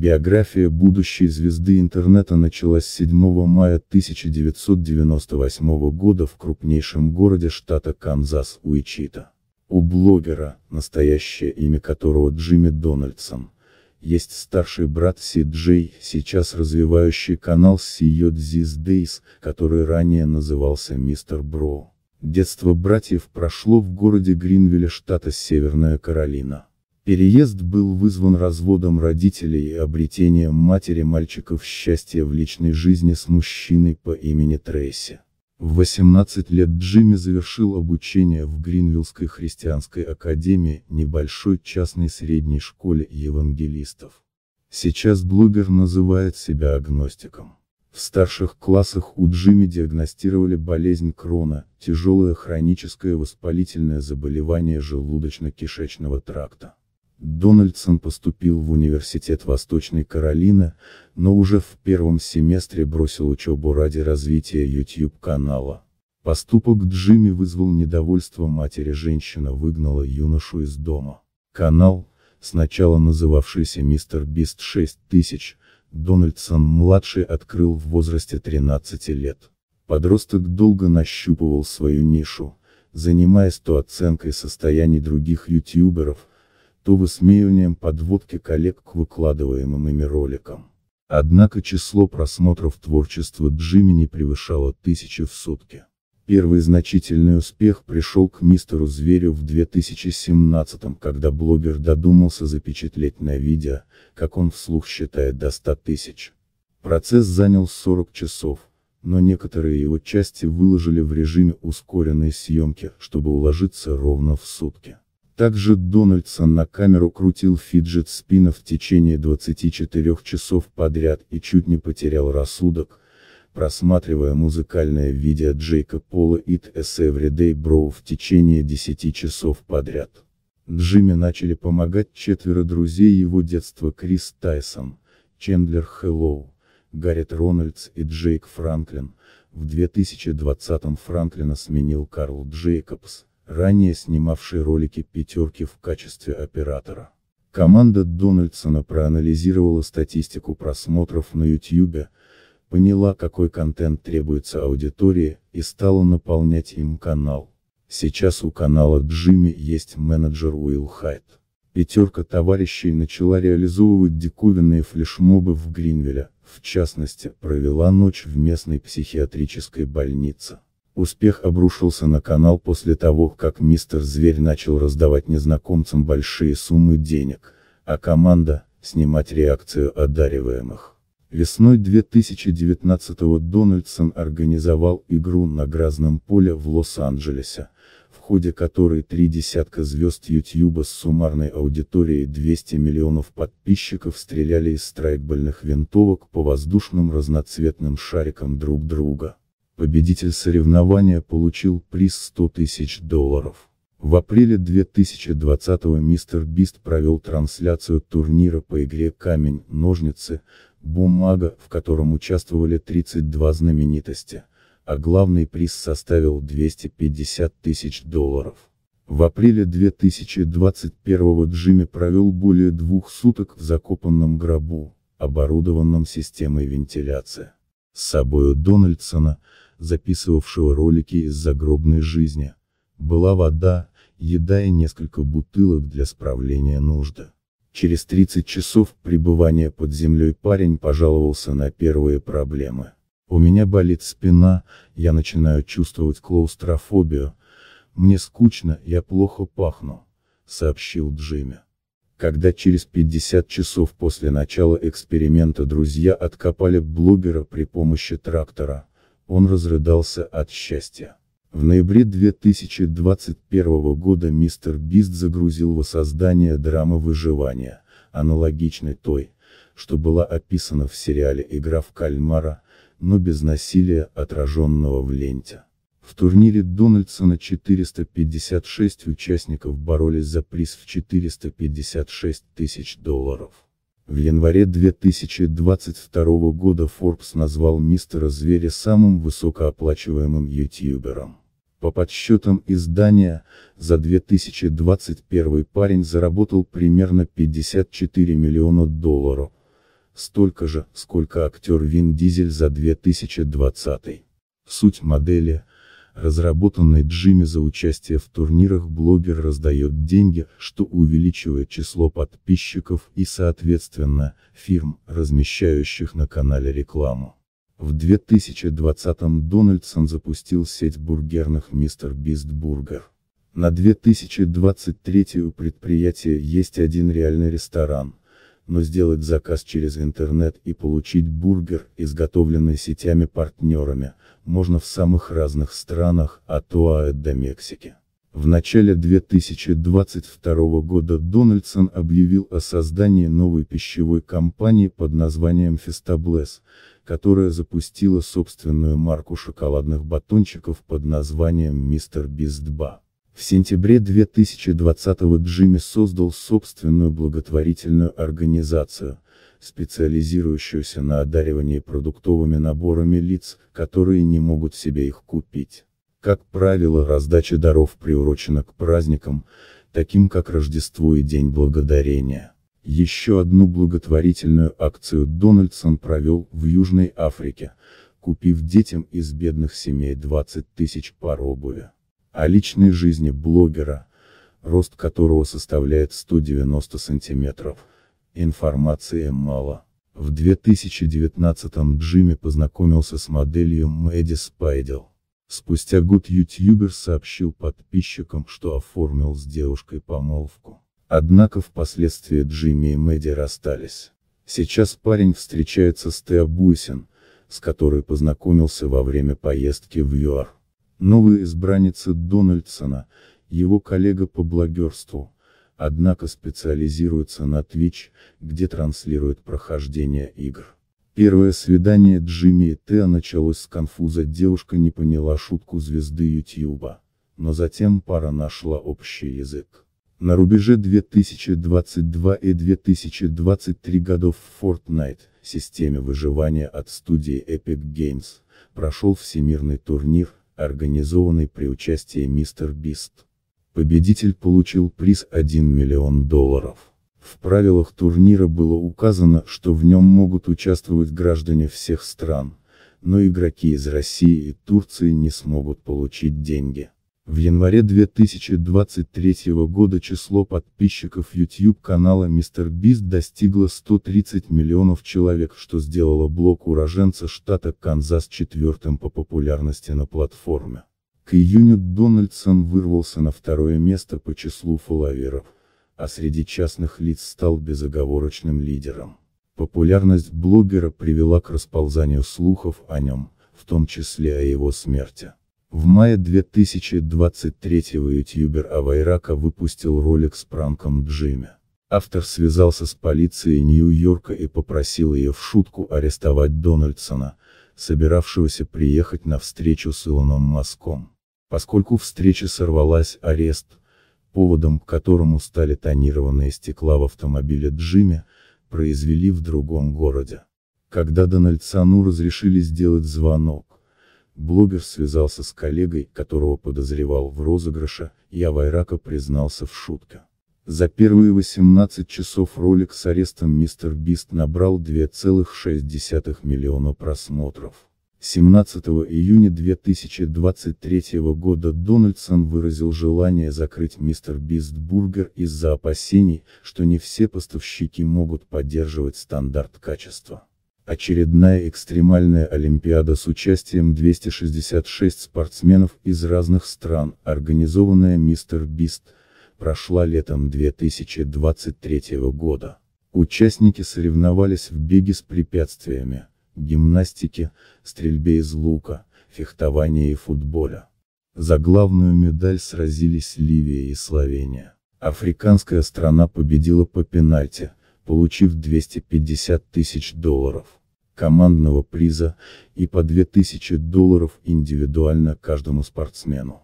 Биография будущей звезды интернета началась 7 мая 1998 года в крупнейшем городе штата Канзас, Уичита. У блогера, настоящее имя которого Джимми Дональдсон, есть старший брат Си Джей, сейчас развивающий канал Сиот Зис Дейс, который ранее назывался Мистер Бро. Детство братьев прошло в городе Гринвилля штата Северная Каролина. Переезд был вызван разводом родителей и обретением матери мальчиков счастья в личной жизни с мужчиной по имени Трейси. В 18 лет Джимми завершил обучение в Гринвиллской христианской академии, небольшой частной средней школе евангелистов. Сейчас блогер называет себя агностиком. В старших классах у Джимми диагностировали болезнь Крона, тяжелое хроническое воспалительное заболевание желудочно-кишечного тракта. Дональдсон поступил в Университет Восточной Каролины, но уже в первом семестре бросил учебу ради развития YouTube-канала. Поступок Джимми вызвал недовольство матери женщина выгнала юношу из дома. Канал, сначала называвшийся Мистер Бист 6000, Дональдсон-младший открыл в возрасте 13 лет. Подросток долго нащупывал свою нишу, занимаясь то оценкой состояний других ютуберов, то высмеиванием подводки коллег к выкладываемым ими роликам. Однако число просмотров творчества Джимми не превышало тысячи в сутки. Первый значительный успех пришел к мистеру Зверю в 2017 когда блогер додумался запечатлеть на видео, как он вслух считает до 100 тысяч. Процесс занял 40 часов, но некоторые его части выложили в режиме ускоренной съемки, чтобы уложиться ровно в сутки. Также Дональдсон на камеру крутил фиджет спина в течение 24 часов подряд и чуть не потерял рассудок, просматривая музыкальное видео Джейка Пола «It is Everyday Bro» в течение 10 часов подряд. Джимми начали помогать четверо друзей его детства Крис Тайсон, Чендлер Хэллоу, Гаррет Рональдс и Джейк Франклин. В 2020-м Франклина сменил Карл Джейкобс, ранее снимавший ролики «Пятерки» в качестве оператора. Команда Дональдсона проанализировала статистику просмотров на YouTube, поняла, какой контент требуется аудитории, и стала наполнять им канал. Сейчас у канала Джимми есть менеджер Уилл Хайт. Пятерка товарищей начала реализовывать диковинные флешмобы в Гринвилле, в частности, провела ночь в местной психиатрической больнице. Успех обрушился на канал после того, как мистер Зверь начал раздавать незнакомцам большие суммы денег, а команда, снимать реакцию одариваемых. Весной 2019-го Дональдсон организовал игру на грязном поле в Лос-Анджелесе, в ходе которой три десятка звезд Ютьюба с суммарной аудиторией 200 миллионов подписчиков стреляли из страйкбольных винтовок по воздушным разноцветным шарикам друг друга. Победитель соревнования получил приз 100 тысяч долларов. В апреле 2020-го Мистер Бист провел трансляцию турнира по игре «Камень, ножницы, бумага», в котором участвовали 32 знаменитости, а главный приз составил 250 тысяч долларов. В апреле 2021-го Джимми провел более двух суток в закопанном гробу, оборудованном системой вентиляции. С собою Дональдсона, записывавшего ролики из загробной жизни. Была вода, еда и несколько бутылок для справления нужды. Через 30 часов пребывания под землей парень пожаловался на первые проблемы. У меня болит спина, я начинаю чувствовать клаустрофобию, мне скучно, я плохо пахну, сообщил Джимми. Когда через 50 часов после начала эксперимента друзья откопали блогера при помощи трактора, он разрыдался от счастья. В ноябре 2021 года мистер Бист загрузил воссоздание драмы выживания, аналогичной той, что была описана в сериале «Игра в кальмара», но без насилия, отраженного в ленте. В турнире Дональдсона 456 участников боролись за приз в 456 тысяч долларов. В январе 2022 года Forbes назвал мистера Зверя самым высокооплачиваемым ютубером. По подсчетам издания, за 2021 парень заработал примерно 54 миллиона долларов, столько же, сколько актер Вин Дизель за 2020. Суть модели – Разработанный Джимми за участие в турнирах блогер раздает деньги, что увеличивает число подписчиков и соответственно, фирм, размещающих на канале рекламу. В 2020-м Дональдсон запустил сеть бургерных Мистер Бист Бургер. На 2023 предприятие есть один реальный ресторан, но сделать заказ через интернет и получить бургер, изготовленный сетями-партнерами, можно в самых разных странах, а от ОАЭ до Мексики. В начале 2022 года Дональдсон объявил о создании новой пищевой компании под названием Фестаблес, которая запустила собственную марку шоколадных батончиков под названием Мистер Бист 2. В сентябре 2020-го Джимми создал собственную благотворительную организацию, специализирующуюся на одаривании продуктовыми наборами лиц, которые не могут себе их купить. Как правило, раздача даров приурочена к праздникам, таким как Рождество и День Благодарения. Еще одну благотворительную акцию Дональдсон провел в Южной Африке, купив детям из бедных семей 20 тысяч пар обуви о личной жизни блогера, рост которого составляет 190 сантиметров. Информации мало. В 2019-м Джимми познакомился с моделью Мэдди Спайдел. Спустя год ютубер сообщил подписчикам, что оформил с девушкой помолвку. Однако впоследствии Джимми и Мэдди расстались. Сейчас парень встречается с Тео Бусин, с которой познакомился во время поездки в ЮАР новая избранница Дональдсона, его коллега по блогерству, однако специализируется на Twitch, где транслирует прохождение игр. Первое свидание Джимми и Теа началось с конфуза, девушка не поняла шутку звезды Ютьюба. Но затем пара нашла общий язык. На рубеже 2022 и 2023 годов в Fortnite, системе выживания от студии Epic Games, прошел всемирный турнир, организованный при участии Мистер Бист. Победитель получил приз 1 миллион долларов. В правилах турнира было указано, что в нем могут участвовать граждане всех стран, но игроки из России и Турции не смогут получить деньги. В январе 2023 года число подписчиков YouTube канала MrBeast достигло 130 миллионов человек, что сделало блог уроженца штата Канзас четвертым по популярности на платформе. К июню Дональдсон вырвался на второе место по числу фолловеров, а среди частных лиц стал безоговорочным лидером. Популярность блогера привела к расползанию слухов о нем, в том числе о его смерти. В мае 2023-го ютьюбер Авайрака выпустил ролик с пранком Джимми. Автор связался с полицией Нью-Йорка и попросил ее в шутку арестовать Дональдсона, собиравшегося приехать на встречу с Илоном Маском. Поскольку встреча сорвалась арест, поводом к которому стали тонированные стекла в автомобиле Джимми, произвели в другом городе. Когда Дональдсону разрешили сделать звонок, Блогер связался с коллегой, которого подозревал в розыгрыше, и Авайрака признался в шутке. За первые 18 часов ролик с арестом Мистер Бист набрал 2,6 миллиона просмотров. 17 июня 2023 года Дональдсон выразил желание закрыть Мистер Бист Бургер из-за опасений, что не все поставщики могут поддерживать стандарт качества. Очередная экстремальная Олимпиада с участием 266 спортсменов из разных стран, организованная Мистер Бист, прошла летом 2023 года. Участники соревновались в беге с препятствиями, гимнастике, стрельбе из лука, фехтовании и футболе. За главную медаль сразились Ливия и Словения. Африканская страна победила по пенальти, получив 250 тысяч долларов командного приза и по 2000 долларов индивидуально каждому спортсмену.